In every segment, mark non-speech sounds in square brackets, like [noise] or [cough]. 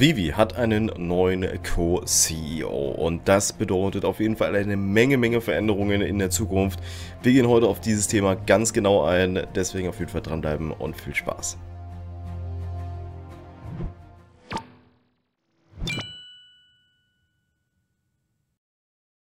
Vivi hat einen neuen Co-CEO und das bedeutet auf jeden Fall eine Menge, Menge Veränderungen in der Zukunft. Wir gehen heute auf dieses Thema ganz genau ein, deswegen auf jeden Fall dranbleiben und viel Spaß.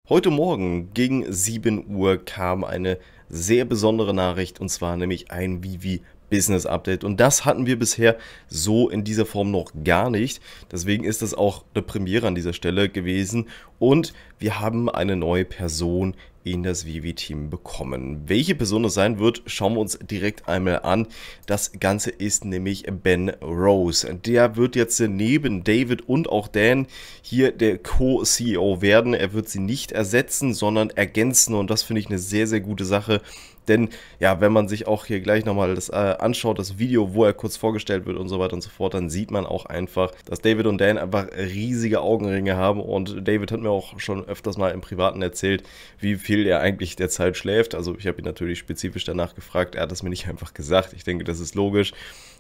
Heute Morgen gegen 7 Uhr kam eine sehr besondere Nachricht und zwar nämlich ein Vivi Business Update. Und das hatten wir bisher so in dieser Form noch gar nicht. Deswegen ist das auch eine Premiere an dieser Stelle gewesen. Und wir haben eine neue Person in das vivi team bekommen. Welche Person es sein wird, schauen wir uns direkt einmal an. Das Ganze ist nämlich Ben Rose. Der wird jetzt neben David und auch Dan hier der Co-CEO werden. Er wird sie nicht ersetzen, sondern ergänzen und das finde ich eine sehr, sehr gute Sache. Denn ja, wenn man sich auch hier gleich nochmal das äh, anschaut, das Video, wo er kurz vorgestellt wird und so weiter und so fort, dann sieht man auch einfach, dass David und Dan einfach riesige Augenringe haben. Und David hat mir auch schon öfters mal im Privaten erzählt, wie viel Hill er eigentlich derzeit schläft. Also ich habe ihn natürlich spezifisch danach gefragt. Er hat es mir nicht einfach gesagt. Ich denke, das ist logisch.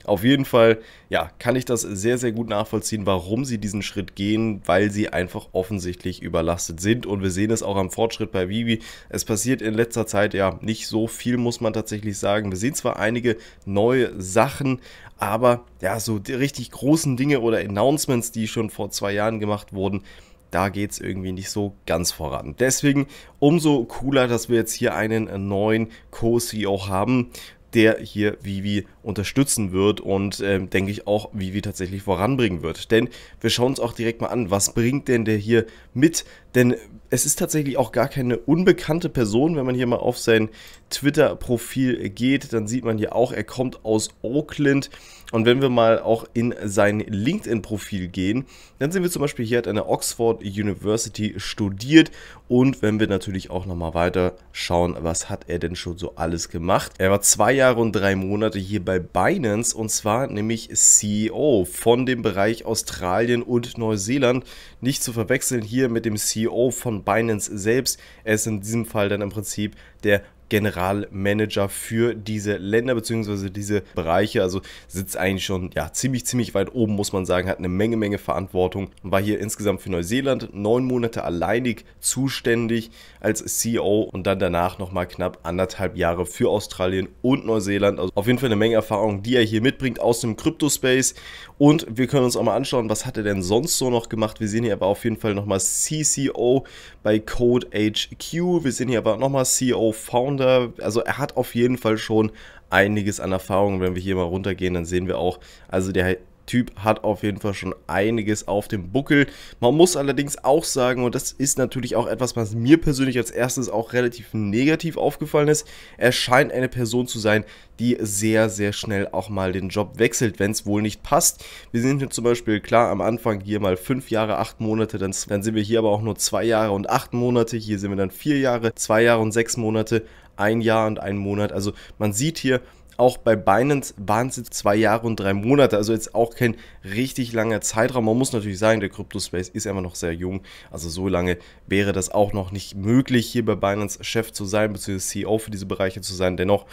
Auf jeden Fall, ja, kann ich das sehr, sehr gut nachvollziehen, warum sie diesen Schritt gehen, weil sie einfach offensichtlich überlastet sind. Und wir sehen es auch am Fortschritt bei Vivi. Es passiert in letzter Zeit ja nicht so viel, muss man tatsächlich sagen. Wir sehen zwar einige neue Sachen, aber ja, so die richtig großen Dinge oder Announcements, die schon vor zwei Jahren gemacht wurden, da geht es irgendwie nicht so ganz voran. Deswegen umso cooler, dass wir jetzt hier einen neuen Co-CEO haben, der hier Vivi unterstützen wird und äh, denke ich auch Vivi tatsächlich voranbringen wird. Denn wir schauen uns auch direkt mal an, was bringt denn der hier mit? Denn es ist tatsächlich auch gar keine unbekannte Person. Wenn man hier mal auf sein Twitter-Profil geht, dann sieht man hier auch, er kommt aus Oakland. Und wenn wir mal auch in sein LinkedIn-Profil gehen, dann sehen wir zum Beispiel, hier hat er an der Oxford University studiert. Und wenn wir natürlich auch nochmal weiter schauen, was hat er denn schon so alles gemacht? Er war zwei Jahre und drei Monate hier bei Binance und zwar nämlich CEO von dem Bereich Australien und Neuseeland. Nicht zu verwechseln hier mit dem CEO CEO von Binance selbst. Er ist in diesem Fall dann im Prinzip der Generalmanager für diese Länder bzw. diese Bereiche. Also sitzt eigentlich schon ja, ziemlich, ziemlich weit oben, muss man sagen, hat eine Menge, Menge Verantwortung und war hier insgesamt für Neuseeland neun Monate alleinig zuständig als CEO und dann danach nochmal knapp anderthalb Jahre für Australien und Neuseeland. Also auf jeden Fall eine Menge Erfahrung, die er hier mitbringt aus dem Kryptospace. Und wir können uns auch mal anschauen, was hat er denn sonst so noch gemacht. Wir sehen hier aber auf jeden Fall nochmal CCO bei Code HQ. Wir sehen hier aber nochmal CEO Founder da, also er hat auf jeden Fall schon einiges an Erfahrung. Wenn wir hier mal runtergehen, dann sehen wir auch, also der Typ hat auf jeden Fall schon einiges auf dem Buckel. Man muss allerdings auch sagen, und das ist natürlich auch etwas, was mir persönlich als erstes auch relativ negativ aufgefallen ist, er scheint eine Person zu sein, die sehr, sehr schnell auch mal den Job wechselt, wenn es wohl nicht passt. Wir sind hier zum Beispiel, klar, am Anfang hier mal fünf Jahre, acht Monate, dann sind wir hier aber auch nur zwei Jahre und acht Monate, hier sind wir dann vier Jahre, zwei Jahre und sechs Monate ein Jahr und ein Monat. Also man sieht hier, auch bei Binance waren es zwei Jahre und drei Monate, also jetzt auch kein richtig langer Zeitraum. Man muss natürlich sagen, der Crypto-Space ist immer noch sehr jung, also so lange wäre das auch noch nicht möglich, hier bei Binance Chef zu sein, beziehungsweise CEO für diese Bereiche zu sein. Dennoch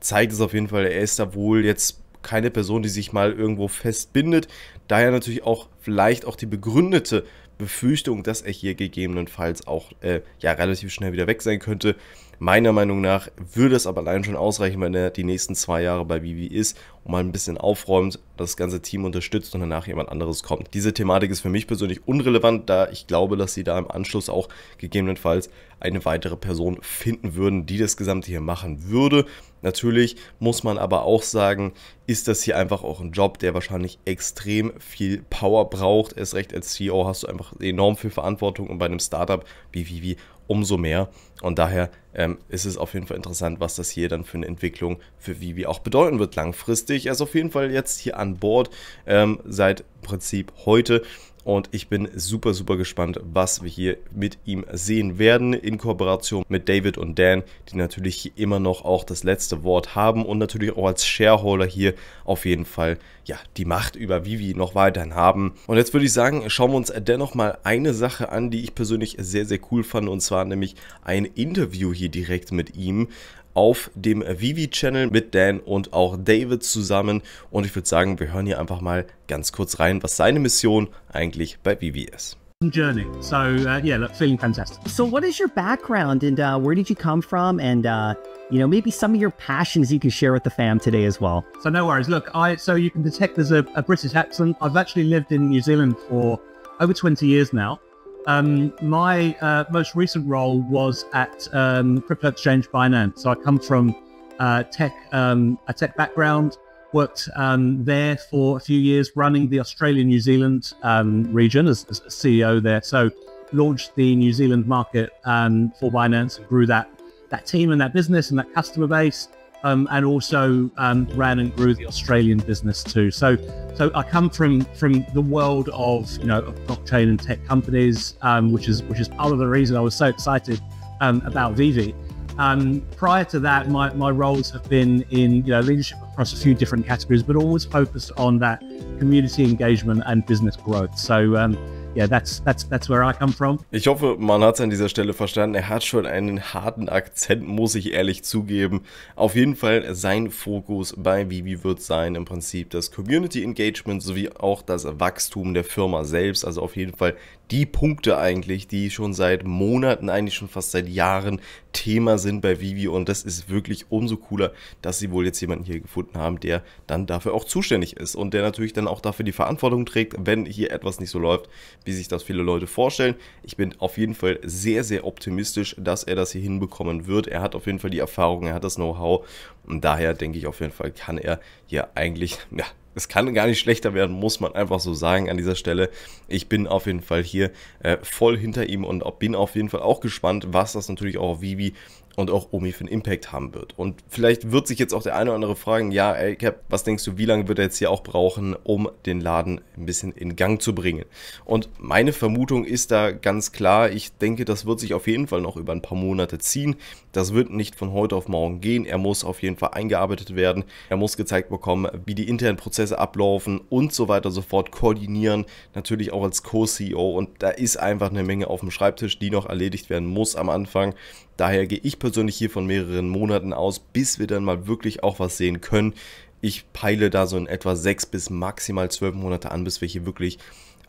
zeigt es auf jeden Fall, er ist da wohl jetzt keine Person, die sich mal irgendwo festbindet. Daher natürlich auch vielleicht auch die begründete Befürchtung, dass er hier gegebenenfalls auch äh, ja, relativ schnell wieder weg sein könnte. Meiner Meinung nach würde es aber allein schon ausreichen, wenn er die nächsten zwei Jahre bei Vivi ist und mal ein bisschen aufräumt, das ganze Team unterstützt und danach jemand anderes kommt. Diese Thematik ist für mich persönlich unrelevant, da ich glaube, dass sie da im Anschluss auch gegebenenfalls eine weitere Person finden würden, die das Gesamte hier machen würde. Natürlich muss man aber auch sagen, ist das hier einfach auch ein Job, der wahrscheinlich extrem viel Power braucht. Erst recht als CEO hast du einfach enorm viel Verantwortung und bei einem Startup wie Vivi umso mehr. Und daher ähm, ist es auf jeden Fall interessant, was das hier dann für eine Entwicklung für Vivi auch bedeuten wird langfristig. Er ist auf jeden Fall jetzt hier an Bord ähm, seit Prinzip heute. Und ich bin super, super gespannt, was wir hier mit ihm sehen werden in Kooperation mit David und Dan, die natürlich immer noch auch das letzte Wort haben und natürlich auch als Shareholder hier auf jeden Fall ja, die Macht über Vivi noch weiterhin haben. Und jetzt würde ich sagen, schauen wir uns dennoch mal eine Sache an, die ich persönlich sehr, sehr cool fand und zwar nämlich ein Interview hier direkt mit ihm auf dem Vivi-Channel mit Dan und auch David zusammen. Und ich würde sagen, wir hören hier einfach mal ganz kurz rein, was seine Mission eigentlich bei Vivi ist. journey. So uh, yeah, look, feeling fantastic. So what is your background and uh, where did you come from? And uh, you know maybe some of your passions you can share with the fam today as well. So no worries. Look, I so you can detect there's a, a British accent. I've actually lived in New Zealand for over 20 years now. Um, my uh, most recent role was at um, crypto exchange Binance. So I come from uh, tech, um, a tech background, worked um, there for a few years running the Australia New Zealand um, region as, as, CEO there. So launched the New Zealand market um, for Binance and grew that, that team and that business and that customer base um, and also um, ran and grew the Australian business too. So, so I come from from the world of you know of blockchain and tech companies, um, which is which is part of the reason I was so excited um, about Vivi. Um, prior to that, my, my roles have been in you know leadership across a few different categories, but always focused on that community engagement and business growth. So. Um, yeah, that's, that's, that's where I come from. Ich hoffe, man hat es an dieser Stelle verstanden. Er hat schon einen harten Akzent, muss ich ehrlich zugeben. Auf jeden Fall sein Fokus bei Vivi wird sein im Prinzip das Community Engagement sowie auch das Wachstum der Firma selbst. Also auf jeden Fall die Punkte eigentlich, die schon seit Monaten, eigentlich schon fast seit Jahren Thema sind bei Vivi und das ist wirklich umso cooler, dass sie wohl jetzt jemanden hier gefunden haben, der dann dafür auch zuständig ist und der natürlich dann auch dafür die Verantwortung trägt, wenn hier etwas nicht so läuft, wie sich das viele Leute vorstellen. Ich bin auf jeden Fall sehr, sehr optimistisch, dass er das hier hinbekommen wird. Er hat auf jeden Fall die Erfahrung, er hat das Know-how und daher denke ich auf jeden Fall, kann er hier eigentlich, [laughs] ja, es kann gar nicht schlechter werden, muss man einfach so sagen an dieser Stelle. Ich bin auf jeden Fall hier äh, voll hinter ihm und bin auf jeden Fall auch gespannt, was das natürlich auch auf Vivi und auch Omi für einen Impact haben wird. Und vielleicht wird sich jetzt auch der eine oder andere fragen, ja, ey Cap, was denkst du, wie lange wird er jetzt hier auch brauchen, um den Laden ein bisschen in Gang zu bringen? Und meine Vermutung ist da ganz klar, ich denke, das wird sich auf jeden Fall noch über ein paar Monate ziehen. Das wird nicht von heute auf morgen gehen. Er muss auf jeden Fall eingearbeitet werden. Er muss gezeigt bekommen, wie die internen Prozesse ablaufen und so weiter und so fort, koordinieren, natürlich auch als Co-CEO. Und da ist einfach eine Menge auf dem Schreibtisch, die noch erledigt werden muss am Anfang. Daher gehe ich persönlich hier von mehreren Monaten aus, bis wir dann mal wirklich auch was sehen können. Ich peile da so in etwa sechs bis maximal zwölf Monate an, bis wir hier wirklich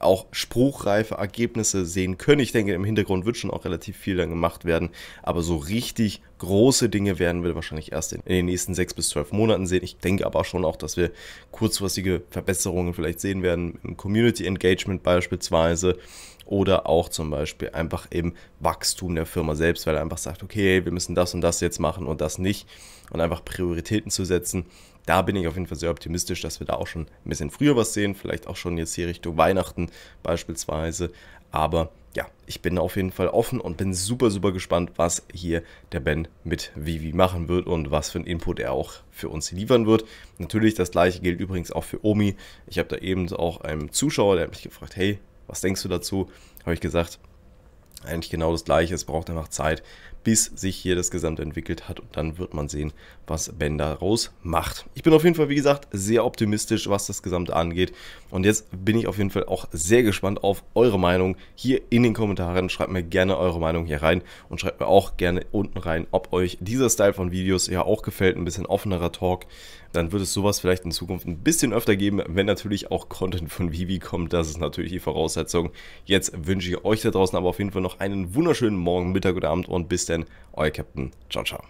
auch spruchreife Ergebnisse sehen können. Ich denke, im Hintergrund wird schon auch relativ viel dann gemacht werden, aber so richtig große Dinge werden wir wahrscheinlich erst in, den nächsten sechs bis zwölf Monaten sehen. Ich denke aber schon auch, dass wir kurzfristige Verbesserungen vielleicht sehen werden, im Community Engagement beispielsweise oder auch zum Beispiel einfach im Wachstum der Firma selbst, weil er einfach sagt, okay, wir müssen das und das jetzt machen und das nicht und einfach Prioritäten zu setzen da bin ich auf jeden Fall sehr optimistisch, dass wir da auch schon ein bisschen früher was sehen, vielleicht auch schon jetzt hier Richtung Weihnachten beispielsweise. Aber ja, ich bin auf jeden Fall offen und bin super, super gespannt, was hier der Ben mit Vivi machen wird und was für einen Input er auch für uns liefern wird. Natürlich, das gleiche gilt übrigens auch für Omi. Ich habe da eben auch einem Zuschauer, der hat mich gefragt, hey, was denkst du dazu? Habe ich gesagt, eigentlich genau das gleiche. Es braucht einfach Zeit, bis sich hier das Gesamte entwickelt hat und dann wird man sehen, was Ben daraus macht. Ich bin auf jeden Fall, wie gesagt, sehr optimistisch, was das Gesamte angeht und jetzt bin ich auf jeden Fall auch sehr gespannt auf eure Meinung hier in den Kommentaren. Schreibt mir gerne eure Meinung hier rein und schreibt mir auch gerne unten rein, ob euch dieser Style von Videos ja auch gefällt, ein bisschen offenerer Talk. Dann wird es sowas vielleicht in Zukunft ein bisschen öfter geben, wenn natürlich auch Content von Vivi kommt. Das ist natürlich die Voraussetzung. Jetzt wünsche ich euch da draußen aber auf jeden Fall noch noch einen wunderschönen Morgen, Mittag oder Abend und bis dann, euer Captain. Ciao, ciao.